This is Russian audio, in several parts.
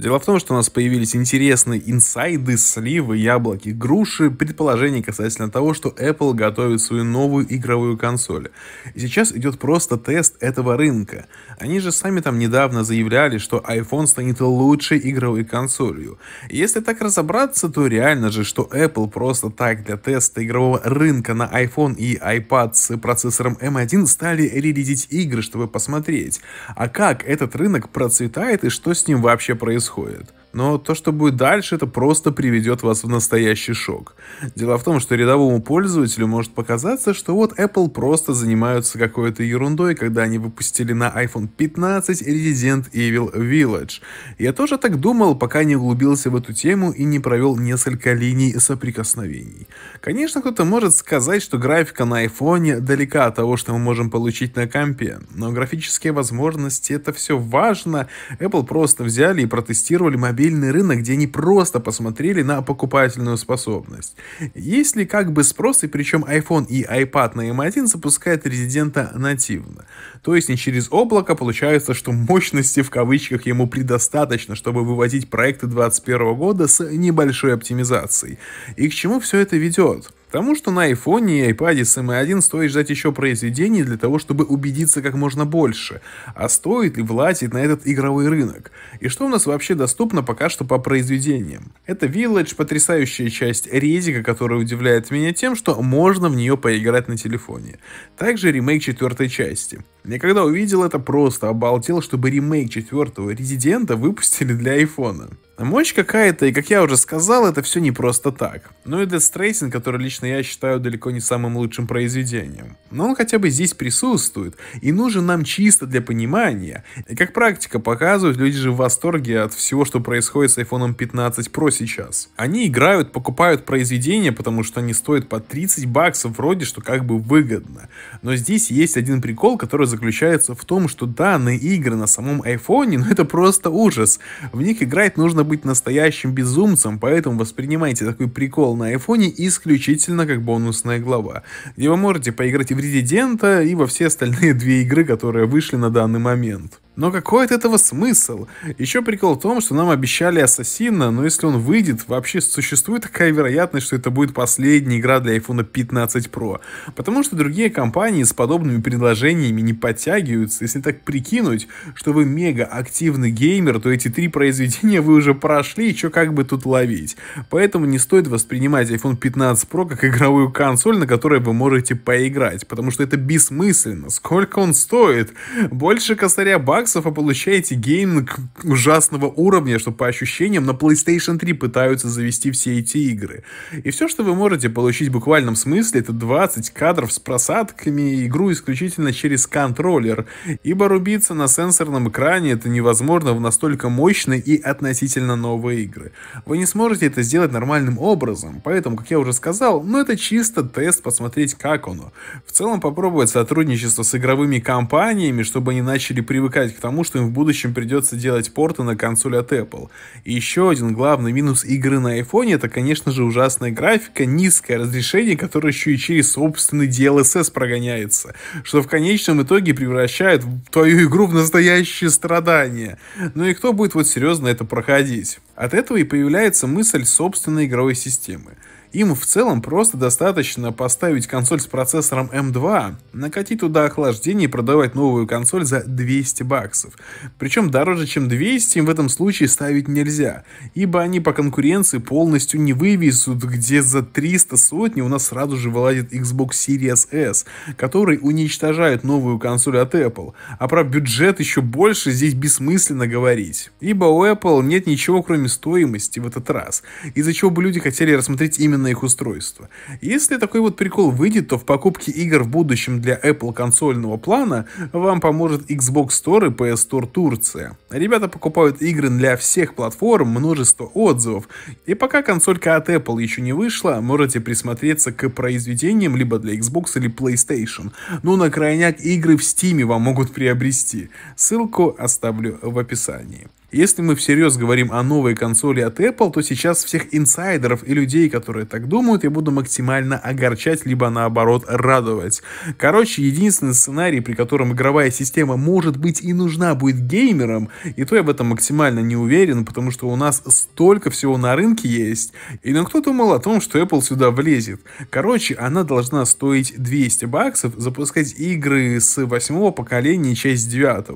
Дело в том, что у нас появились интересные инсайды, сливы, яблоки, груши, предположения касательно того, что Apple готовит свою новую игровую консоль. И сейчас идет просто тест этого рынка. Они же сами там недавно заявляли, что iPhone станет лучшей игровой консолью. И если так разобраться, то реально же, что Apple просто так для теста игрового рынка на iPhone и iPad с процессором M1 стали релизить игры, чтобы посмотреть, а как этот рынок процветает и что с ним вообще происходит происходит. Но то, что будет дальше, это просто приведет вас в настоящий шок. Дело в том, что рядовому пользователю может показаться, что вот Apple просто занимаются какой-то ерундой, когда они выпустили на iPhone 15 Resident Evil Village. Я тоже так думал, пока не углубился в эту тему и не провел несколько линий соприкосновений. Конечно, кто-то может сказать, что графика на iPhone далека от того, что мы можем получить на компе, но графические возможности это все важно. Apple просто взяли и протестировали мобильный мобильный рынок, где они просто посмотрели на покупательную способность. Есть ли как бы спрос, и причем iPhone и iPad на M1 запускает резидента нативно. То есть не через облако, получается, что мощности в кавычках ему предостаточно, чтобы выводить проекты 2021 года с небольшой оптимизацией. И к чему все это ведет? Потому что на iPhone и iPad с M1 эм стоит ждать еще произведений для того, чтобы убедиться как можно больше, а стоит ли влазить на этот игровой рынок. И что у нас вообще доступно пока что по произведениям. Это Village, потрясающая часть Резика, которая удивляет меня тем, что можно в нее поиграть на телефоне. Также ремейк четвертой части. Я когда увидел это, просто обалдел, чтобы ремейк четвертого Резидента выпустили для iPhone мощь какая-то, и, как я уже сказал, это все не просто так. Ну и Death Stranding, который лично я считаю далеко не самым лучшим произведением. Но он хотя бы здесь присутствует, и нужен нам чисто для понимания. И как практика показывает, люди же в восторге от всего, что происходит с iPhone 15 Pro сейчас. Они играют, покупают произведения, потому что они стоят по 30 баксов, вроде что как бы выгодно. Но здесь есть один прикол, который заключается в том, что данные игры на самом iPhone, ну это просто ужас. В них играть нужно быть настоящим безумцем, поэтому воспринимайте такой прикол на айфоне исключительно как бонусная глава, где вы можете поиграть и в Резидента, и во все остальные две игры, которые вышли на данный момент. Но какой от этого смысл? Еще прикол в том, что нам обещали Ассасина, но если он выйдет, вообще существует такая вероятность, что это будет последняя игра для iPhone 15 Pro. Потому что другие компании с подобными предложениями не подтягиваются. Если так прикинуть, что вы мега активный геймер, то эти три произведения вы уже прошли, и что как бы тут ловить. Поэтому не стоит воспринимать iPhone 15 Pro как игровую консоль, на которой вы можете поиграть, потому что это бессмысленно. Сколько он стоит? Больше косаря баксов баксов вы а получаете гейминг ужасного уровня, что по ощущениям на PlayStation 3 пытаются завести все эти игры. И все, что вы можете получить в буквальном смысле, это 20 кадров с просадками, игру исключительно через контроллер, ибо рубиться на сенсорном экране это невозможно в настолько мощной и относительно новые игры. Вы не сможете это сделать нормальным образом, поэтому, как я уже сказал, ну это чисто тест посмотреть, как оно. В целом попробовать сотрудничество с игровыми компаниями, чтобы они начали привыкать к тому, что им в будущем придется делать порты на консоль от Apple. И еще один главный минус игры на iPhone это, конечно же, ужасная графика, низкое разрешение, которое еще и через собственный DLSS прогоняется, что в конечном итоге превращает твою игру в настоящее страдание. Ну и кто будет вот серьезно это проходить? От этого и появляется мысль собственной игровой системы. Им в целом просто достаточно поставить консоль с процессором M2, накатить туда охлаждение и продавать новую консоль за 200 баксов. Причем дороже, чем 200 им в этом случае ставить нельзя, ибо они по конкуренции полностью не вывезут, где за 300 сотни у нас сразу же вылазит Xbox Series S, который уничтожает новую консоль от Apple. А про бюджет еще больше здесь бессмысленно говорить, ибо у Apple нет ничего кроме стоимости в этот раз, из-за чего бы люди хотели рассмотреть именно именно их устройство. Если такой вот прикол выйдет, то в покупке игр в будущем для Apple консольного плана вам поможет Xbox Store и PS Store Турция. Ребята покупают игры для всех платформ, множество отзывов, и пока консолька от Apple еще не вышла, можете присмотреться к произведениям либо для Xbox или PlayStation. Ну, на крайняк игры в Steam вам могут приобрести. Ссылку оставлю в описании. Если мы всерьез говорим о новой консоли от Apple, то сейчас всех инсайдеров и людей, которые так думают, я буду максимально огорчать, либо наоборот радовать. Короче, единственный сценарий, при котором игровая система может быть и нужна будет геймерам, и то я в этом максимально не уверен, потому что у нас столько всего на рынке есть, и но ну, кто думал о том, что Apple сюда влезет. Короче, она должна стоить 200 баксов, запускать игры с 8 поколения часть 9.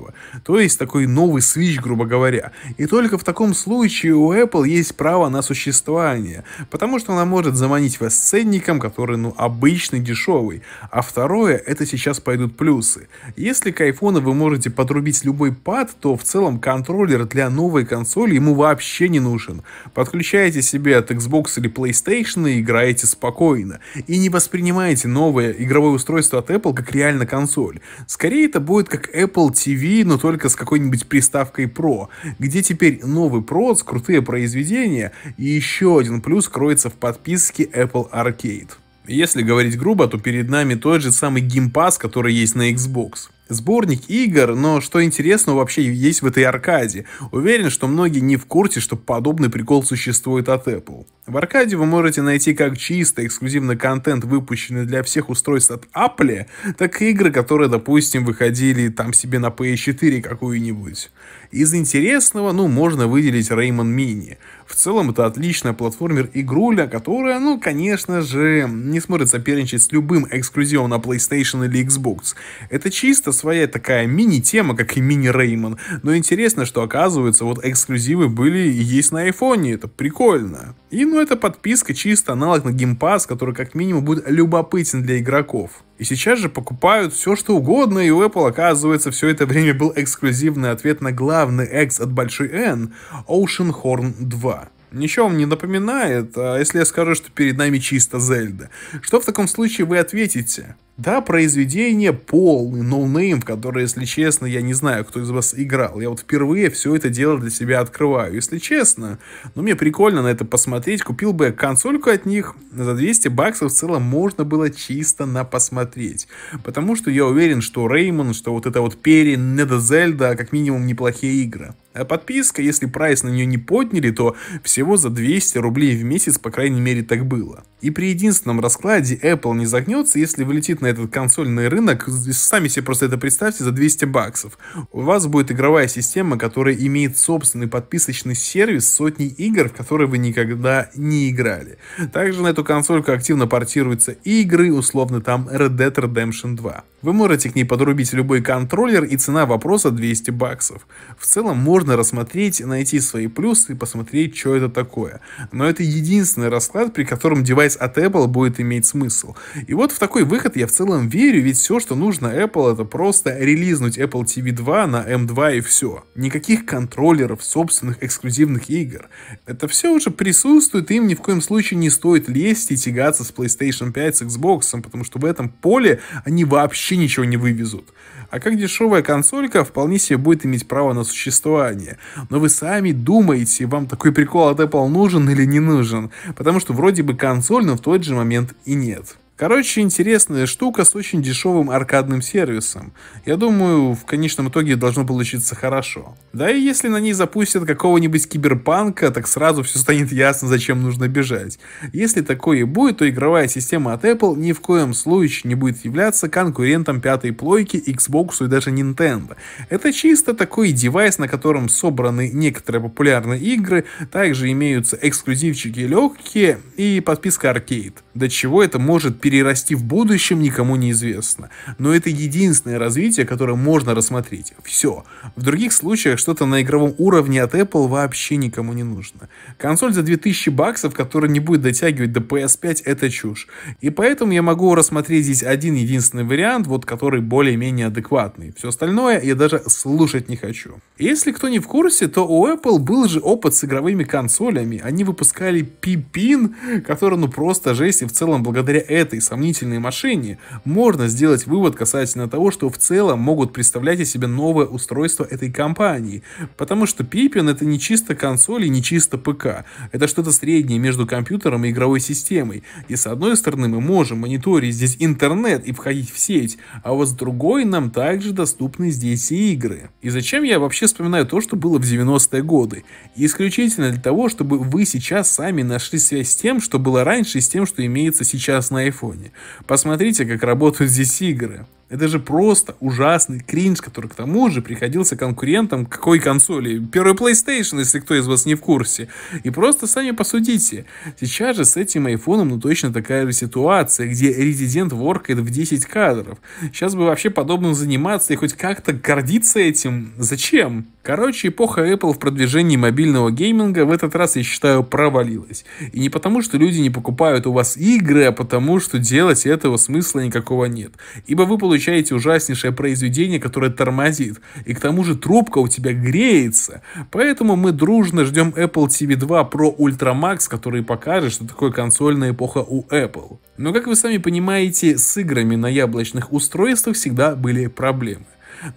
То есть такой новый Switch, грубо говоря. И только в таком случае у Apple есть право на существование, потому что она может заманить вас ценником, который, ну, обычный, дешевый. А второе, это сейчас пойдут плюсы. Если к iPhone вы можете подрубить любой пад, то в целом контроллер для новой консоли ему вообще не нужен. Подключаете себе от Xbox или PlayStation и играете спокойно. И не воспринимаете новое игровое устройство от Apple как реально консоль. Скорее это будет как Apple TV, но только с какой-нибудь приставкой Pro где теперь новый проц, крутые произведения и еще один плюс кроется в подписке Apple Arcade. Если говорить грубо, то перед нами тот же самый Game Pass, который есть на Xbox сборник игр, но что интересно, вообще есть в этой аркаде. Уверен, что многие не в курсе, что подобный прикол существует от Apple. В аркаде вы можете найти как чисто эксклюзивный контент, выпущенный для всех устройств от Apple, так и игры, которые, допустим, выходили там себе на PS4 какую-нибудь. Из интересного, ну, можно выделить Rayman Mini. В целом, это отличная платформер-игруля, которая, ну, конечно же, не сможет соперничать с любым эксклюзивом на PlayStation или Xbox. Это чисто своя такая мини-тема, как и мини-Реймон. Но интересно, что оказывается, вот эксклюзивы были и есть на айфоне. Это прикольно. И ну это подписка, чисто аналог на Game который как минимум будет любопытен для игроков. И сейчас же покупают все что угодно, и у Apple, оказывается, все это время был эксклюзивный ответ на главный экс от Большой N — Oceanhorn 2. Ничего вам не напоминает, а если я скажу, что перед нами чисто Зельда. Что в таком случае вы ответите? Да, произведение полный ноунейм, в которое, если честно, я не знаю, кто из вас играл. Я вот впервые все это дело для себя открываю. Если честно, но мне прикольно на это посмотреть. Купил бы я консольку от них, за 200 баксов в целом можно было чисто на посмотреть. Потому что я уверен, что Реймон, что вот это вот Перри, Неда Зельда, как минимум неплохие игры. А подписка, если прайс на нее не подняли, то всего за 200 рублей в месяц, по крайней мере, так было. И при единственном раскладе Apple не загнется, если вылетит на этот консольный рынок, сами себе просто это представьте, за 200 баксов. У вас будет игровая система, которая имеет собственный подписочный сервис сотни игр, в которые вы никогда не играли. Также на эту консольку активно портируются игры, условно там Red Dead Redemption 2. Вы можете к ней подрубить любой контроллер и цена вопроса 200 баксов. В целом можно рассмотреть, найти свои плюсы и посмотреть, что это такое. Но это единственный расклад, при котором девайс от Apple будет иметь смысл. И вот в такой выход я в целом верю, ведь все, что нужно Apple, это просто релизнуть Apple TV 2 на M2 эм и все. Никаких контроллеров, собственных эксклюзивных игр. Это все уже присутствует, и им ни в коем случае не стоит лезть и тягаться с PlayStation 5 с Xbox, потому что в этом поле они вообще вообще ничего не вывезут. А как дешевая консолька вполне себе будет иметь право на существование. Но вы сами думаете, вам такой прикол от Apple нужен или не нужен. Потому что вроде бы консоль, но в тот же момент и нет. Короче, интересная штука с очень дешевым аркадным сервисом. Я думаю, в конечном итоге должно получиться хорошо. Да и если на ней запустят какого-нибудь киберпанка, так сразу все станет ясно, зачем нужно бежать. Если такое и будет, то игровая система от Apple ни в коем случае не будет являться конкурентом пятой плойки, Xbox и даже Nintendo. Это чисто такой девайс, на котором собраны некоторые популярные игры, также имеются эксклюзивчики легкие и подписка Arcade. До чего это может перерасти в будущем, никому не известно. Но это единственное развитие, которое можно рассмотреть. Все. В других случаях что-то на игровом уровне от Apple вообще никому не нужно. Консоль за 2000 баксов, которая не будет дотягивать до PS5, это чушь. И поэтому я могу рассмотреть здесь один единственный вариант, вот который более-менее адекватный. Все остальное я даже слушать не хочу. Если кто не в курсе, то у Apple был же опыт с игровыми консолями. Они выпускали пипин, который ну просто жесть, и в целом благодаря этой этой сомнительной машине можно сделать вывод касательно того, что в целом могут представлять из себя новое устройство этой компании. Потому что Пипин это не чисто консоль и не чисто ПК. Это что-то среднее между компьютером и игровой системой. И с одной стороны мы можем мониторить здесь интернет и входить в сеть, а вот с другой нам также доступны здесь и игры. И зачем я вообще вспоминаю то, что было в 90-е годы? Исключительно для того, чтобы вы сейчас сами нашли связь с тем, что было раньше и с тем, что имеется сейчас на iPhone телефоне. Посмотрите, как работают здесь игры. Это же просто ужасный кринж, который к тому же приходился конкурентам какой консоли? Первый PlayStation, если кто из вас не в курсе. И просто сами посудите. Сейчас же с этим айфоном ну точно такая же ситуация, где резидент воркает в 10 кадров. Сейчас бы вообще подобным заниматься и хоть как-то гордиться этим. Зачем? Короче, эпоха Apple в продвижении мобильного гейминга в этот раз, я считаю, провалилась. И не потому, что люди не покупают у вас игры, а потому, что делать этого смысла никакого нет. Ибо вы получаете получаете ужаснейшее произведение, которое тормозит. И к тому же трубка у тебя греется. Поэтому мы дружно ждем Apple TV 2 Pro Ultra Max, который покажет, что такое консольная эпоха у Apple. Но как вы сами понимаете, с играми на яблочных устройствах всегда были проблемы.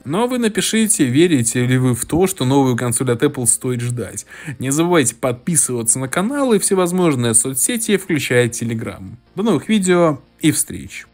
Но ну, а вы напишите, верите ли вы в то, что новую консоль от Apple стоит ждать. Не забывайте подписываться на канал и всевозможные соцсети, включая Telegram. До новых видео и встреч!